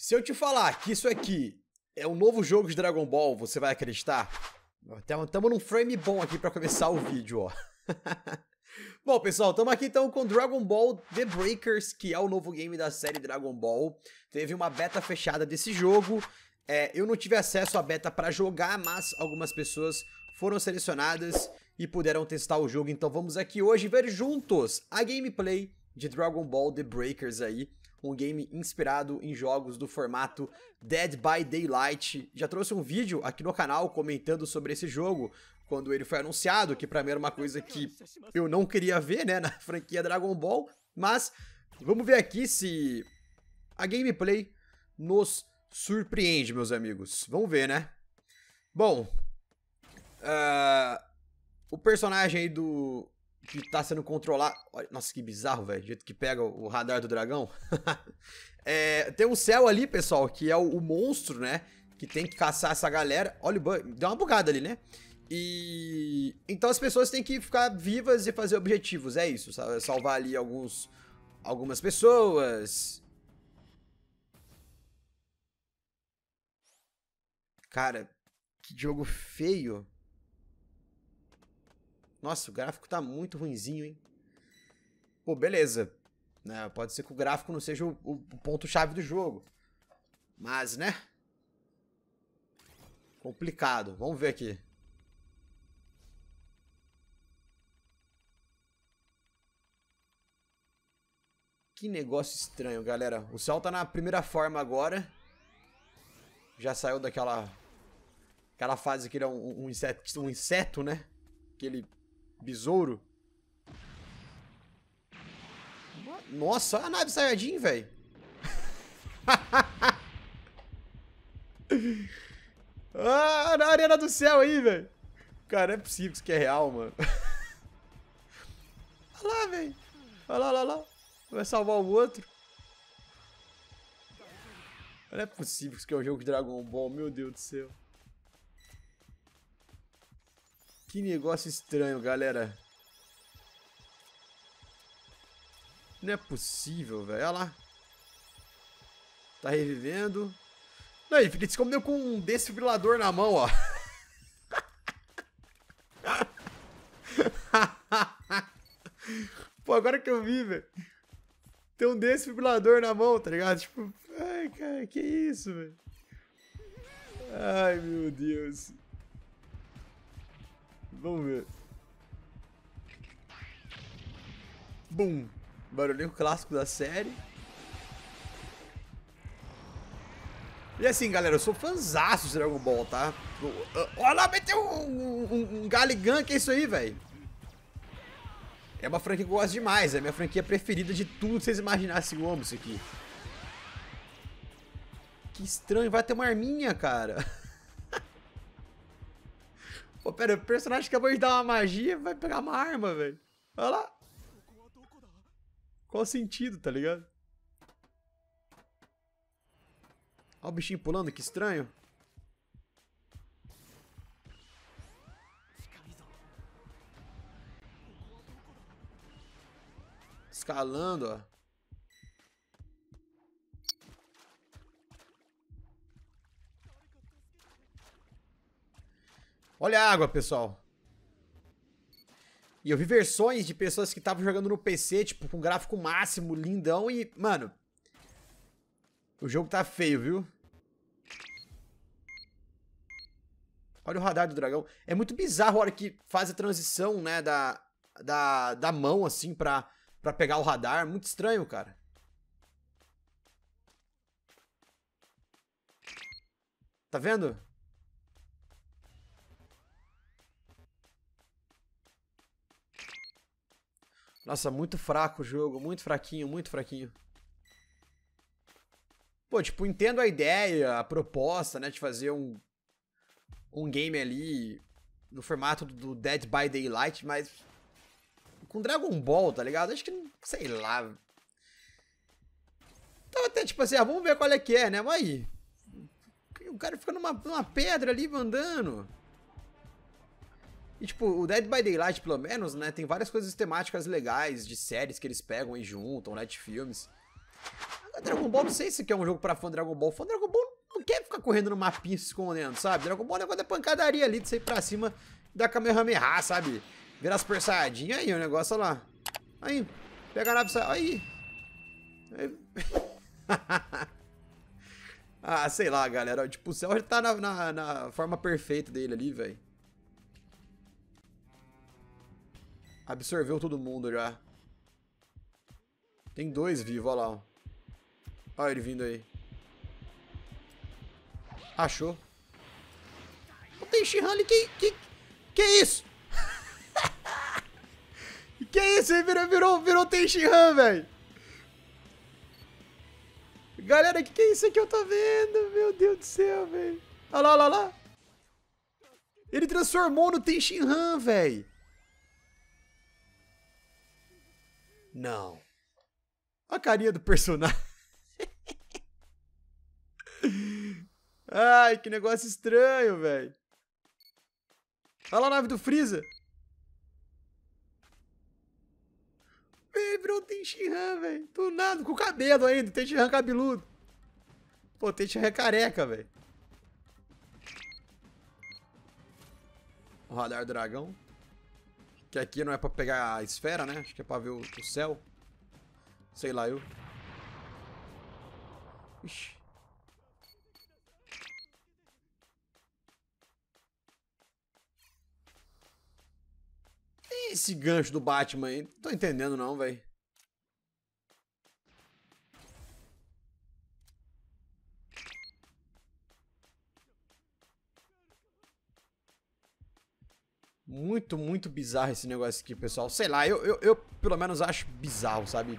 Se eu te falar que isso aqui é um novo jogo de Dragon Ball, você vai acreditar? Estamos num frame bom aqui para começar o vídeo, ó. bom, pessoal, estamos aqui então com Dragon Ball The Breakers, que é o novo game da série Dragon Ball. Teve uma beta fechada desse jogo. É, eu não tive acesso à beta para jogar, mas algumas pessoas foram selecionadas e puderam testar o jogo. Então vamos aqui hoje ver juntos a gameplay de Dragon Ball The Breakers aí um game inspirado em jogos do formato Dead by Daylight. Já trouxe um vídeo aqui no canal comentando sobre esse jogo, quando ele foi anunciado, que pra mim era uma coisa que eu não queria ver, né, na franquia Dragon Ball, mas vamos ver aqui se a gameplay nos surpreende, meus amigos. Vamos ver, né? Bom, uh, o personagem aí do que tá sendo controlado. Nossa, que bizarro, velho. jeito que pega o radar do dragão. é, tem o um céu ali, pessoal, que é o, o, monstro, né? Que tem que caçar essa galera. Olha o bug. Deu uma bugada ali, né? E. Então as pessoas têm que ficar vivas e fazer objetivos. É isso. Salvar ali alguns. Algumas pessoas. Cara, que jogo feio. Nossa, o gráfico tá muito ruinzinho, hein? Pô, beleza. Né? Pode ser que o gráfico não seja o, o ponto-chave do jogo. Mas, né? Complicado. Vamos ver aqui. Que negócio estranho, galera. O céu tá na primeira forma agora. Já saiu daquela... Aquela fase que ele é um, um, inseto, um inseto, né? Que ele Besouro. Nossa, a nave Saiyajin, velho. ah, na Arena do Céu aí, velho. Cara, é possível que isso aqui é real, mano. Olha lá, velho. Olha lá, olha lá. Vai salvar o outro. Não é possível que isso aqui é um jogo de Dragon Ball, meu Deus do céu. Que negócio estranho, galera. Não é possível, velho. Olha lá. Tá revivendo. Não, ele se comeu com um desfibrilador na mão, ó. Pô, agora que eu vi, velho. Tem um desfibrilador na mão, tá ligado? Tipo, ai, cara, que isso, velho. Ai, meu Deus. Vamos ver. Bum! Barulhinho clássico da série. E assim, galera, eu sou fanzaço de Dragon Ball, tá? Olha lá, meteu um, um, um Galigan, que é isso aí, velho? É uma franquia que eu gosto demais, é a minha franquia preferida de tudo que vocês imaginassem, eu amo isso aqui. Que estranho, vai ter uma arminha, cara. Pô, pera, o personagem acabou de dar uma magia, vai pegar uma arma, velho. Olha lá. Qual o sentido, tá ligado? Olha o bichinho pulando, que estranho. Escalando, ó. Olha a água, pessoal. E eu vi versões de pessoas que estavam jogando no PC, tipo, com gráfico máximo, lindão e, mano, o jogo tá feio, viu? Olha o radar do dragão. É muito bizarro a hora que faz a transição, né, da, da, da mão, assim, pra, pra pegar o radar. Muito estranho, cara. Tá vendo? Nossa, muito fraco o jogo, muito fraquinho, muito fraquinho. Pô, tipo, entendo a ideia, a proposta, né, de fazer um, um game ali no formato do Dead by Daylight, mas com Dragon Ball, tá ligado? Acho que, sei lá. Tava até tipo assim, ah, vamos ver qual é que é, né? Mas aí, o cara fica numa, numa pedra ali, mandando. E, tipo, o Dead by Daylight, pelo menos, né, tem várias coisas temáticas legais, de séries que eles pegam e juntam, né, de filmes. Dragon Ball, não sei se quer um jogo pra fã de Dragon Ball. Fã de Dragon Ball não quer ficar correndo no mapinha se escondendo, sabe? Dragon Ball é negócio da pancadaria ali, de sair pra cima e dar Kamehameha, sabe? Virar as persadinhas aí, o negócio, lá. Aí, pega a nave e sai. Aí. aí. ah, sei lá, galera. Tipo, o céu já tá na, na, na forma perfeita dele ali, velho. Absorveu todo mundo já. Tem dois vivos, olha lá. Olha ele vindo aí. Achou. O Tenshin Hanli, que, que, que é isso? que é isso? Ele virou, virou, virou Tenshin Han, velho. Galera, que que é isso aqui? Eu tô vendo. Meu Deus do céu, velho. Olha lá, olha lá. Ele transformou no Tenshin Han, velho. Não. A carinha do personagem. Ai, que negócio estranho, velho. Olha lá a nave do Freeza. Ele virou o Tenshinhan, velho. Do nada, com o cabelo ainda. Tenshinhan cabeludo. Pô, Tenshinhan é careca, velho. O radar dragão. Que aqui não é pra pegar a esfera, né? Acho que é pra ver o, o céu. Sei lá, eu. Ixi. Esse gancho do Batman aí, não tô entendendo não, velho. Muito, muito bizarro esse negócio aqui, pessoal. Sei lá, eu, eu, eu pelo menos acho bizarro, sabe?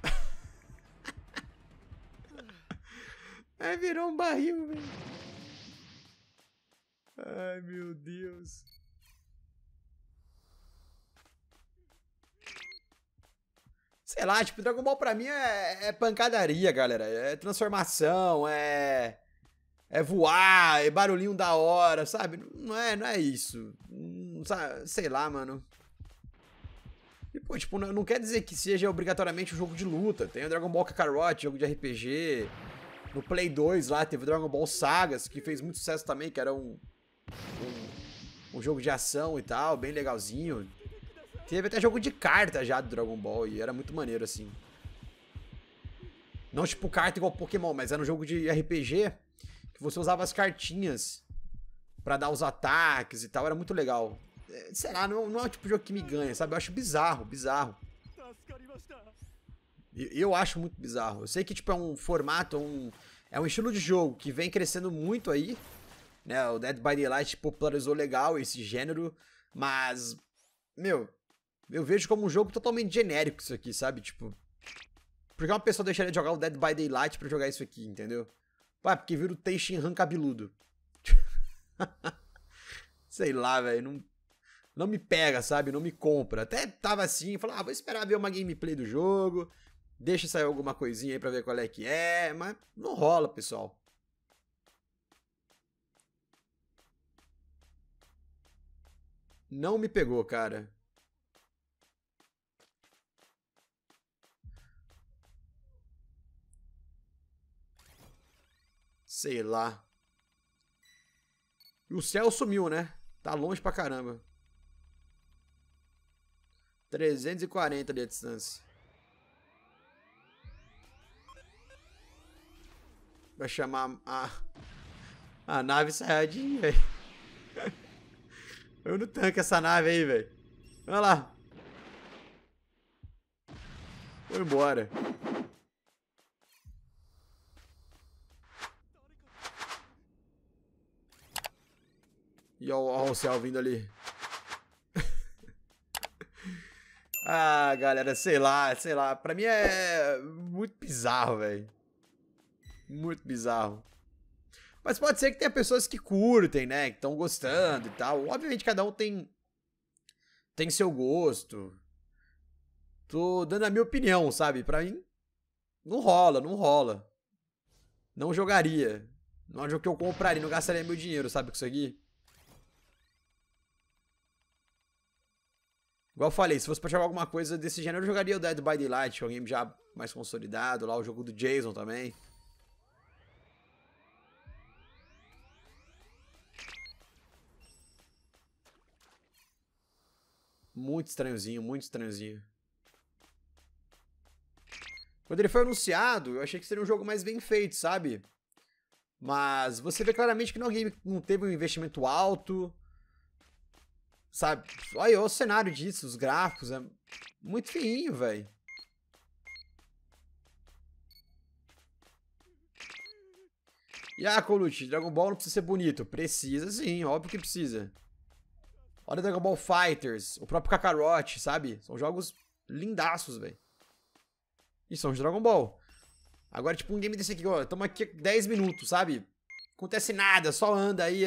é, virou um barril, velho. Ai, meu Deus. Sei lá, tipo, Dragon Ball pra mim é, é pancadaria, galera. É transformação, é é voar, é barulhinho da hora, sabe? Não é, não é isso sei lá, mano. E, pô, tipo, não, não quer dizer que seja obrigatoriamente um jogo de luta. Tem o Dragon Ball Kakarot, jogo de RPG. No Play 2 lá teve o Dragon Ball Sagas, que fez muito sucesso também, que era um, um, um jogo de ação e tal, bem legalzinho. Teve até jogo de carta já do Dragon Ball e era muito maneiro assim. Não tipo carta igual Pokémon, mas era um jogo de RPG que você usava as cartinhas para dar os ataques e tal, era muito legal. É, sei lá, não, não é o tipo de jogo que me ganha, sabe? Eu acho bizarro, bizarro. Eu, eu acho muito bizarro. Eu sei que tipo é um formato, é um, é um estilo de jogo que vem crescendo muito aí. Né? O Dead by Daylight popularizou legal esse gênero, mas meu, eu vejo como um jogo totalmente genérico isso aqui, sabe? Tipo, por que uma pessoa deixaria de jogar o Dead by Daylight para jogar isso aqui, entendeu? Ué, porque vira o Teixin Han cabeludo. Sei lá, velho, não não me pega, sabe? Não me compra. Até tava assim, falava, ah, vou esperar ver uma gameplay do jogo, deixa sair alguma coisinha aí pra ver qual é que é, mas não rola, pessoal. Não me pegou, cara. Sei lá. E o céu sumiu, né? Tá longe pra caramba. 340 de distância. Vai chamar a, a nave saiadinha, velho. Eu não tanco essa nave aí, velho. Olha lá. Foi embora. E olha o céu vindo ali. Ah, galera, sei lá, sei lá. Pra mim é muito bizarro, velho. Muito bizarro. Mas pode ser que tenha pessoas que curtem, né? Que estão gostando e tal. Obviamente, cada um tem. tem seu gosto. Tô dando a minha opinião, sabe? Pra mim, não rola, não rola. Não jogaria. Não é um jogo que eu compraria, não gastaria meu dinheiro, sabe? Com isso aqui. Igual eu falei, se fosse pra jogar alguma coisa desse gênero, eu jogaria o Dead by Daylight, que é um game já mais consolidado, lá o jogo do Jason também. Muito estranhozinho, muito estranhozinho. Quando ele foi anunciado, eu achei que seria um jogo mais bem feito, sabe? Mas você vê claramente que não, é game não teve um investimento alto, Sabe? Olha, o cenário disso, os gráficos. É muito feinho, velho. E a ah, Colucci, Dragon Ball não precisa ser bonito. Precisa sim, óbvio que precisa. Olha Dragon Ball Fighters, o próprio Kakarot, sabe? São jogos lindaços, velho. E são de Dragon Ball. Agora, tipo, um game desse aqui, ó, estamos aqui 10 minutos, sabe? Acontece nada, só anda aí,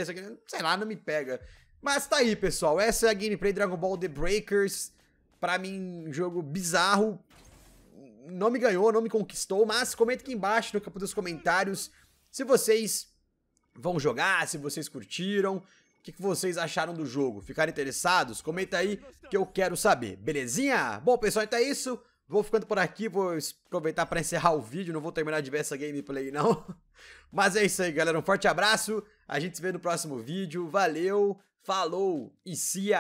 sei lá, não me pega. Mas tá aí, pessoal. Essa é a gameplay Dragon Ball The Breakers. Pra mim, um jogo bizarro. Não me ganhou, não me conquistou, mas comenta aqui embaixo no campo dos comentários se vocês vão jogar, se vocês curtiram, o que, que vocês acharam do jogo. Ficaram interessados? Comenta aí que eu quero saber, belezinha? Bom, pessoal, então é isso. Vou ficando por aqui, vou aproveitar para encerrar o vídeo, não vou terminar de ver essa gameplay não. Mas é isso aí, galera, um forte abraço, a gente se vê no próximo vídeo, valeu! Falou e se